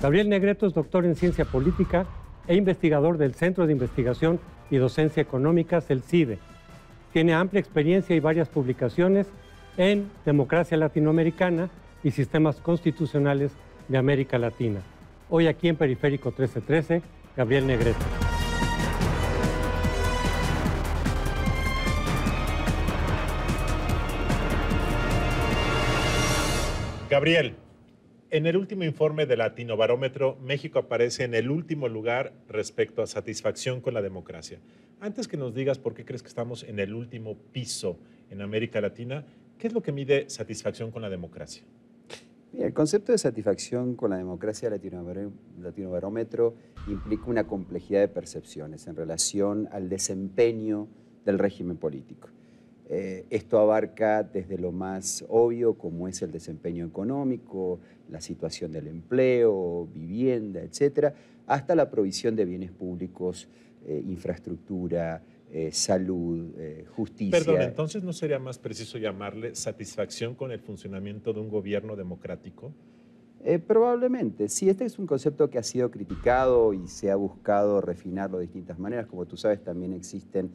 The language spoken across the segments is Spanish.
Gabriel Negreto es doctor en ciencia política e investigador del Centro de Investigación y Docencia Económica, el CIDE. Tiene amplia experiencia y varias publicaciones en democracia latinoamericana y sistemas constitucionales de América Latina. Hoy aquí en Periférico 1313, Gabriel Negreto. Gabriel, en el último informe de Latino Barómetro, México aparece en el último lugar respecto a satisfacción con la democracia. Antes que nos digas por qué crees que estamos en el último piso en América Latina, ¿qué es lo que mide satisfacción con la democracia? el concepto de satisfacción con la democracia Latino Barómetro implica una complejidad de percepciones en relación al desempeño del régimen político. Eh, esto abarca desde lo más obvio, como es el desempeño económico, la situación del empleo, vivienda, etcétera, hasta la provisión de bienes públicos, eh, infraestructura, eh, salud, justicia. Perdón, entonces no sería más preciso llamarle satisfacción con el funcionamiento de un gobierno democrático. probablemente. Sí, este es un concepto que ha sido criticado y se ha buscado refinarlo de distintas maneras. Como tú sabes, también existen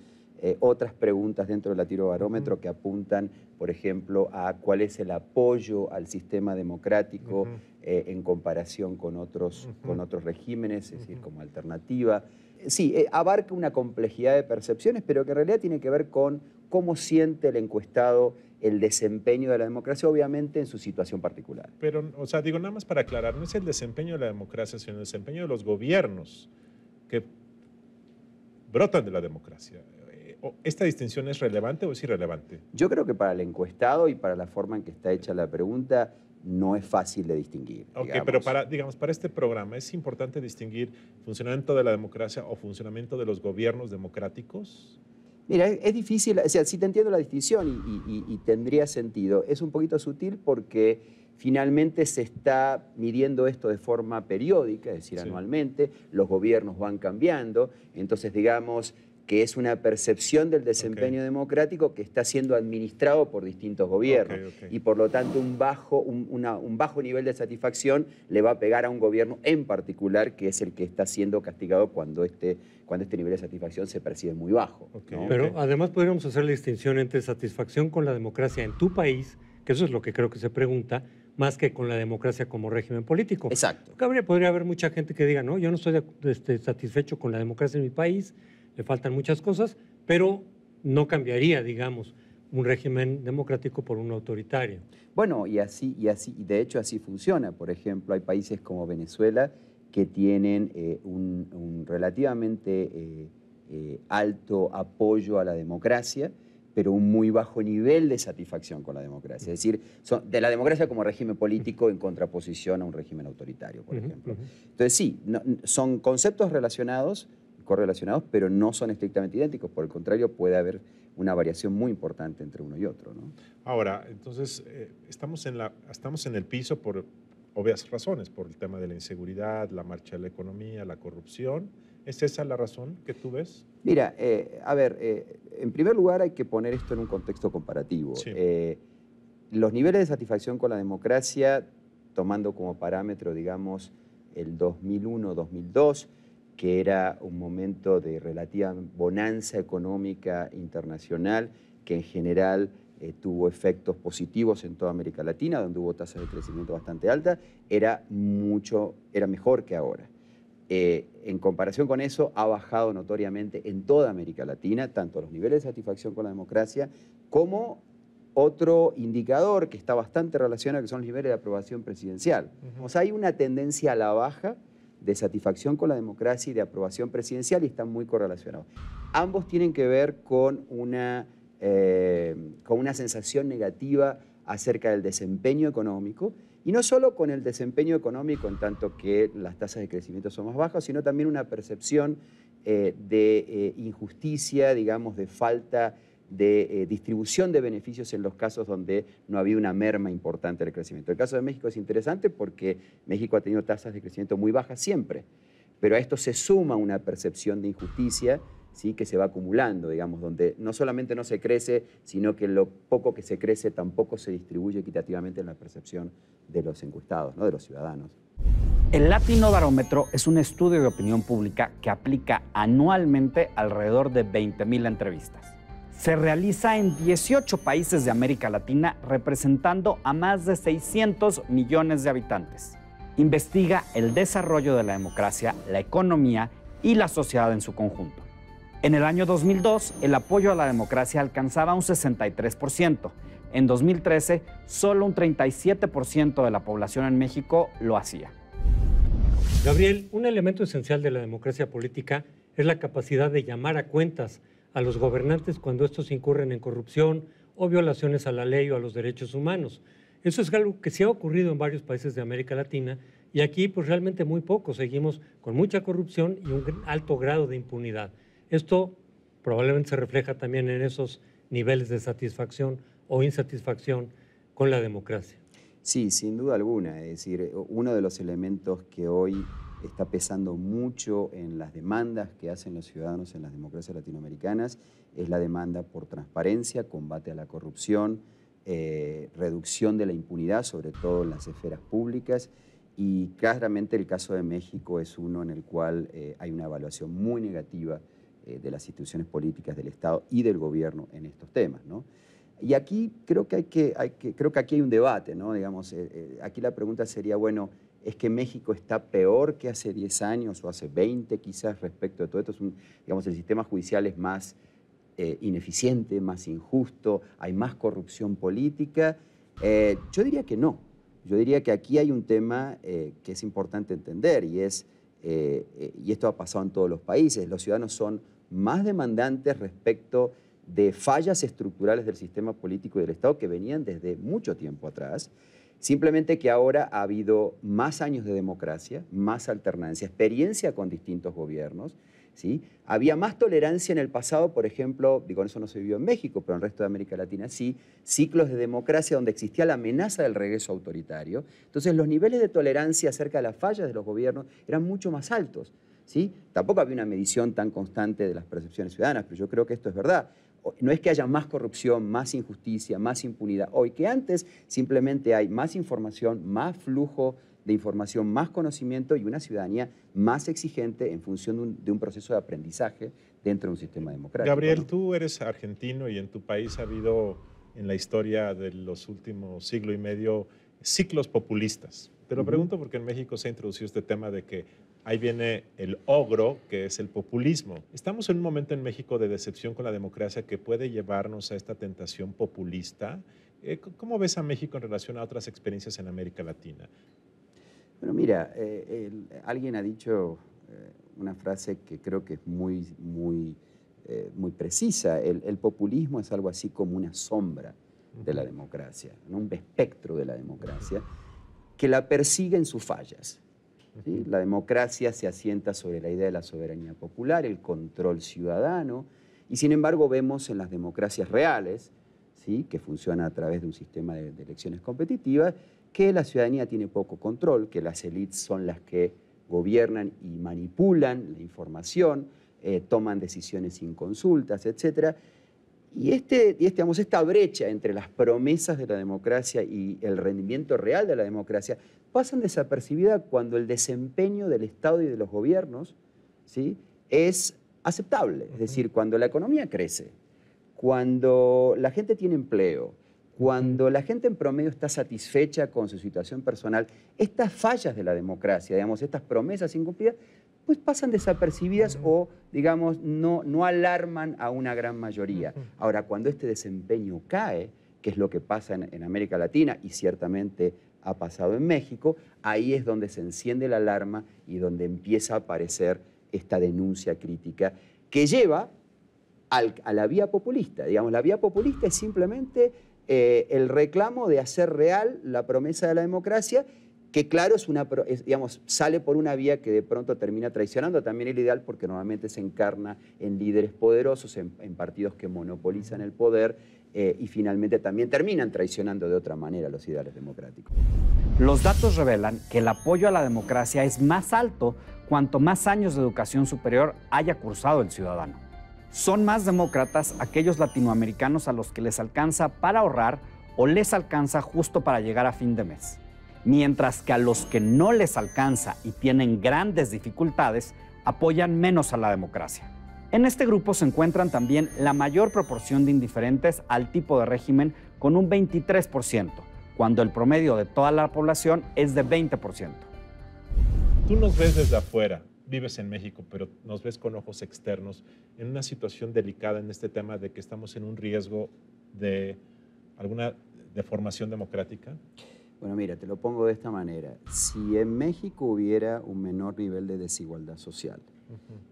eh, otras preguntas dentro del la tirobarómetro que apuntan, por ejemplo, a cuál es el apoyo al sistema democrático eh, en comparación con otros, con otros regímenes, es decir, como alternativa. Sí, eh, abarca una complejidad de percepciones, pero que en realidad tiene que ver con cómo siente el encuestado el desempeño de la democracia, obviamente en su situación particular. Pero, o sea, digo nada más para aclarar, no es el desempeño de la democracia, sino el desempeño de los gobiernos que brotan de la democracia. ¿Esta distinción es relevante o es irrelevante? Yo creo que para el encuestado y para la forma en que está hecha la pregunta, no es fácil de distinguir. Ok, pero para, digamos, para este programa es importante distinguir funcionamiento de la democracia o funcionamiento de los gobiernos democráticos. Mira, es, difícil, o sea, si te entiendo la distinción y, tendría sentido. Es un poquito sutil porque finalmente se está midiendo esto de forma periódica, es decir, anualmente, los gobiernos van cambiando, entonces, digamos, que es una percepción del desempeño democrático que está siendo administrado por distintos gobiernos. Y por lo tanto un bajo, bajo nivel de satisfacción le va a pegar a un gobierno en particular que es el que está siendo castigado cuando este, cuando este nivel de satisfacción se percibe muy bajo. Pero además podríamos hacer la distinción entre satisfacción con la democracia en tu país, que eso es lo que creo que se pregunta, más que con la democracia como régimen político. Exacto. Gabriel podría haber mucha gente que diga, no, yo no estoy este, satisfecho con la democracia en mi país le faltan muchas cosas, pero no cambiaría, digamos, un régimen democrático por un autoritario. Bueno, y así, y así, de hecho así funciona. Por ejemplo, hay países como Venezuela que tienen eh, un, relativamente eh, eh, alto apoyo a la democracia, pero un muy bajo nivel de satisfacción con la democracia. Es decir, de la democracia como régimen político en contraposición a un régimen autoritario, por ejemplo. Entonces sí, son conceptos relacionados, correlacionados, pero no son estrictamente idénticos. Por el contrario, puede haber una variación muy importante entre uno y otro. Ahora, entonces, eh, estamos, en la, estamos en el piso por obvias razones, por el tema de la inseguridad, la marcha de la economía, la corrupción. ¿Es esa la razón que tú ves? Mira, eh, a ver, eh, en primer lugar hay que poner esto en un contexto comparativo. los niveles de satisfacción con la democracia, tomando como parámetro, digamos, el 2001-2002, que era un momento de relativa bonanza económica internacional que en general eh, tuvo efectos positivos en toda América Latina, donde hubo tasas de crecimiento bastante altas, era mucho, era mejor que ahora. Eh, en comparación con eso, ha bajado notoriamente en toda América Latina, tanto los niveles de satisfacción con la democracia como otro indicador que está bastante relacionado, que son los niveles de aprobación presidencial. O sea, hay una tendencia a la baja de satisfacción con la democracia y de aprobación presidencial y están muy correlacionados. Ambos tienen que ver con una, eh, con una sensación negativa acerca del desempeño económico y no solo con el desempeño económico en tanto que las tasas de crecimiento son más bajas, sino también una percepción eh, de eh, injusticia, digamos, de falta de eh, distribución de beneficios en los casos donde no había una merma importante del crecimiento. El caso de México es interesante porque México ha tenido tasas de crecimiento muy bajas siempre, pero a esto se suma una percepción de injusticia ¿sí? que se va acumulando, digamos, donde no solamente no se crece, sino que lo poco que se crece tampoco se distribuye equitativamente en la percepción de los encuestados, de los ciudadanos. El Latino Barómetro es un estudio de opinión pública que aplica anualmente alrededor de 20.000 entrevistas se realiza en 18 países de América Latina, representando a más de 600 millones de habitantes. Investiga el desarrollo de la democracia, la economía y la sociedad en su conjunto. En el año 2002, el apoyo a la democracia alcanzaba un 63%. En 2013, solo un 37% de la población en México lo hacía. Gabriel, un elemento esencial de la democracia política es la capacidad de llamar a cuentas a los gobernantes cuando estos incurren en corrupción o violaciones a la ley o a los derechos humanos. Eso es algo que se ha ocurrido en varios países de América Latina y aquí pues realmente muy poco, seguimos con mucha corrupción y un alto grado de impunidad. Esto probablemente se refleja también en esos niveles de satisfacción o insatisfacción con la democracia. Sí, sin duda alguna. Es decir, uno de los elementos que hoy está pesando mucho en las demandas que hacen los ciudadanos en las democracias latinoamericanas, es la demanda por transparencia, combate a la corrupción, eh, reducción de la impunidad, sobre todo en las esferas públicas. Y claramente el caso de México es uno en el cual eh, hay una evaluación muy negativa eh, de las instituciones políticas del Estado y del gobierno en estos temas. ¿no? Y aquí creo que, hay que, creo que aquí hay un debate, ¿no? Digamos, aquí la pregunta sería, bueno, es que México está peor que hace 10 años o hace 20 quizás respecto de todo esto. digamos, el sistema judicial es más eh, ineficiente, más injusto, hay más corrupción política. Eh, yo diría que no. Yo diría que aquí hay un tema eh, que es importante entender y es, y esto ha pasado en todos los países, los ciudadanos son más demandantes respecto de fallas estructurales del sistema político y del Estado que venían desde mucho tiempo atrás. Simplemente que ahora ha habido más años de democracia, más alternancia, experiencia con distintos gobiernos. ¿sí? Había más tolerancia en el pasado, por ejemplo, digo, eso no se vivió en México, pero en el resto de América Latina sí, ciclos de democracia donde existía la amenaza del regreso autoritario. Entonces los niveles de tolerancia acerca de las fallas de los gobiernos eran mucho más altos. ¿sí? Tampoco había una medición tan constante de las percepciones ciudadanas, pero yo creo que esto es verdad no es que haya más corrupción, más injusticia, más impunidad hoy que antes, simplemente hay más información, más flujo de información, más conocimiento y una ciudadanía más exigente en función de un, proceso de aprendizaje dentro de un sistema democrático. Gabriel, tú eres argentino y en tu país ha habido en la historia de los últimos siglo y medio ciclos populistas. Te lo pregunto porque en México se ha introducido este tema de que Ahí viene el ogro, que es el populismo. Estamos en un momento en México de decepción con la democracia que puede llevarnos a esta tentación populista. Eh, ¿Cómo ves a México en relación a otras experiencias en América Latina? Bueno, mira, eh, alguien ha dicho eh, una frase que creo que es muy, muy, muy precisa. El, populismo es algo así como una sombra de la democracia, ¿no? un espectro de la democracia, que la persigue en sus fallas la democracia se asienta sobre la idea de la soberanía popular, el control ciudadano, y sin embargo vemos en las democracias reales, ¿sí? que funciona a través de un sistema de, elecciones competitivas, que la ciudadanía tiene poco control, que las élites son las que gobiernan y manipulan la información, eh, toman decisiones sin consultas, etc. Y, este, este esta brecha entre las promesas de la democracia y el rendimiento real de la democracia pasan desapercibida cuando el desempeño del Estado y de los gobiernos ¿sí? es aceptable. Es decir, cuando la economía crece, cuando la gente tiene empleo, cuando la gente en promedio está satisfecha con su situación personal, estas fallas de la democracia, digamos, estas promesas incumplidas, pues pasan desapercibidas o, digamos, no, no alarman a una gran mayoría. Ahora, cuando este desempeño cae, que es lo que pasa en, América Latina y ciertamente ha pasado en México, ahí es donde se enciende la alarma y donde empieza a aparecer esta denuncia crítica que lleva a la vía populista. Digamos, la vía populista es simplemente eh, el reclamo de hacer real la promesa de la democracia que claro, es una, digamos, sale por una vía que de pronto termina traicionando también el ideal porque normalmente se encarna en líderes poderosos, en, partidos que monopolizan el poder eh, y finalmente también terminan traicionando de otra manera los ideales democráticos. Los datos revelan que el apoyo a la democracia es más alto cuanto más años de educación superior haya cursado el ciudadano. Son más demócratas aquellos latinoamericanos a los que les alcanza para ahorrar o les alcanza justo para llegar a fin de mes mientras que a los que no les alcanza y tienen grandes dificultades apoyan menos a la democracia. En este grupo se encuentran también la mayor proporción de indiferentes al tipo de régimen con un 23%, cuando el promedio de toda la población es de 20%. Tú nos ves desde afuera, vives en México, pero nos ves con ojos externos en una situación delicada en este tema de que estamos en un riesgo de alguna deformación democrática. Bueno, mira, te lo pongo de esta manera. Si en México hubiera un menor nivel de desigualdad social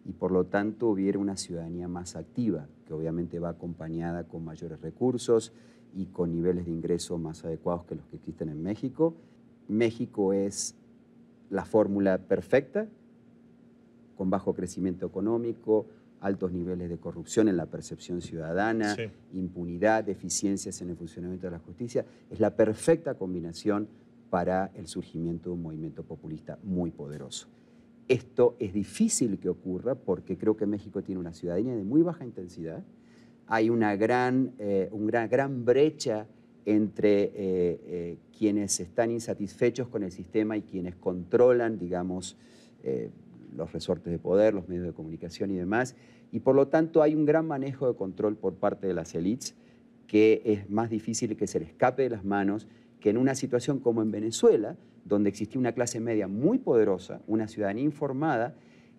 y por lo tanto hubiera una ciudadanía más activa, que obviamente va acompañada con mayores recursos y con niveles de ingreso más adecuados que los que existen en México, México es la fórmula perfecta, con bajo crecimiento económico, altos niveles de corrupción en la percepción ciudadana, impunidad, deficiencias en el funcionamiento de la justicia, es la perfecta combinación para el surgimiento de un movimiento populista muy poderoso. Esto es difícil que ocurra porque creo que México tiene una ciudadanía de muy baja intensidad, hay una gran, eh, gran brecha entre eh, eh, quienes están insatisfechos con el sistema y quienes controlan, digamos, los resortes de poder, los medios de comunicación y demás, y por lo tanto hay un gran manejo de control por parte de las élites que es más difícil que se le escape de las manos que en una situación como en Venezuela, donde existía una clase media muy poderosa, una ciudadanía informada,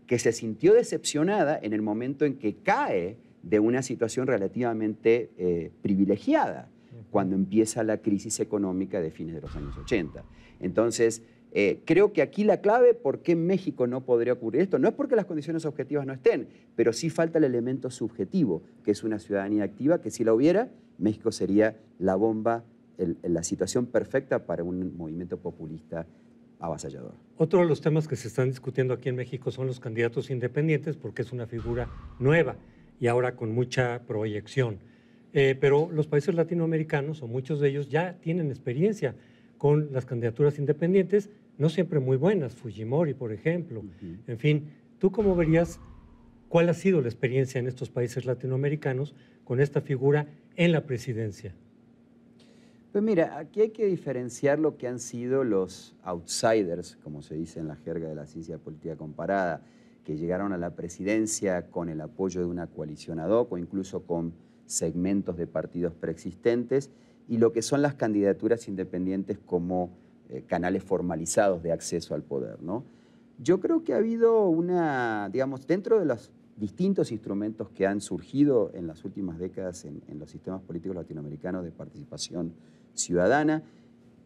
que se sintió decepcionada en el momento en que cae de una situación relativamente eh, privilegiada, cuando empieza la crisis económica de fines de los años 80. Entonces, eh, creo que aquí la clave, ¿por qué México no podría ocurrir esto? No es porque las condiciones objetivas no estén, pero sí falta el elemento subjetivo, que es una ciudadanía activa, que si la hubiera, México sería la bomba, la situación perfecta para un movimiento populista avasallador. Otro de los temas que se están discutiendo aquí en México son los candidatos independientes, porque es una figura nueva y ahora con mucha proyección. Eh, pero los países latinoamericanos, o muchos de ellos, ya tienen experiencia con las candidaturas independientes no siempre muy buenas, Fujimori, por ejemplo. En fin, ¿tú cómo verías cuál ha sido la experiencia en estos países latinoamericanos con esta figura en la presidencia? Pues mira, aquí hay que diferenciar lo que han sido los outsiders, como se dice en la jerga de la ciencia política comparada, que llegaron a la presidencia con el apoyo de una coalición ad hoc o incluso con segmentos de partidos preexistentes, y lo que son las candidaturas independientes como eh, canales formalizados de acceso al poder. ¿no? Yo creo que ha habido una, digamos, dentro de los distintos instrumentos que han surgido en las últimas décadas en, los sistemas políticos latinoamericanos de participación ciudadana,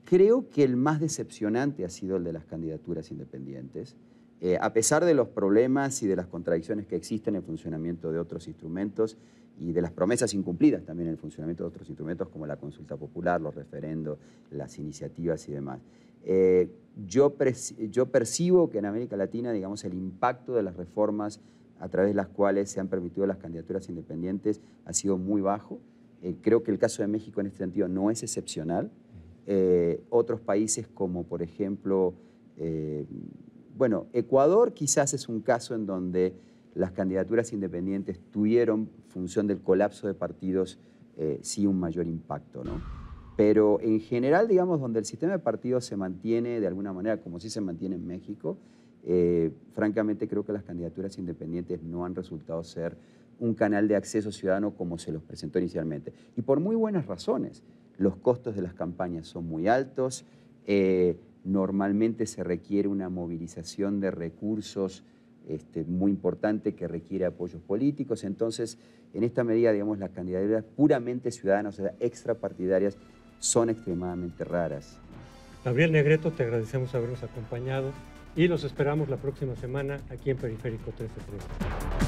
creo que el más decepcionante ha sido el de las candidaturas independientes. Eh, a pesar de los problemas y de las contradicciones que existen en el funcionamiento de otros instrumentos, y de las promesas incumplidas también en el funcionamiento de otros instrumentos como la consulta popular, los referendos, las iniciativas y demás. Eh, yo, yo percibo que en América Latina, digamos, el impacto de las reformas a través de las cuales se han permitido las candidaturas independientes ha sido muy bajo. Eh, creo que el caso de México en este sentido no es excepcional. Eh, otros países como, por ejemplo, bueno, Ecuador quizás es un caso en donde las candidaturas independientes tuvieron, función del colapso de partidos, eh, sí un mayor impacto. ¿no? Pero en general, digamos, donde el sistema de partidos se mantiene de alguna manera, como sí se mantiene en México, eh, francamente creo que las candidaturas independientes no han resultado ser un canal de acceso ciudadano como se los presentó inicialmente. Y por muy buenas razones. Los costos de las campañas son muy altos, eh, normalmente se requiere una movilización de recursos este, muy importante que requiere apoyos políticos. Entonces, en esta medida, digamos, las candidaturas puramente ciudadanas, o sea, extrapartidarias, son extremadamente raras. Gabriel Negreto, te agradecemos habernos acompañado y los esperamos la próxima semana aquí en Periférico 13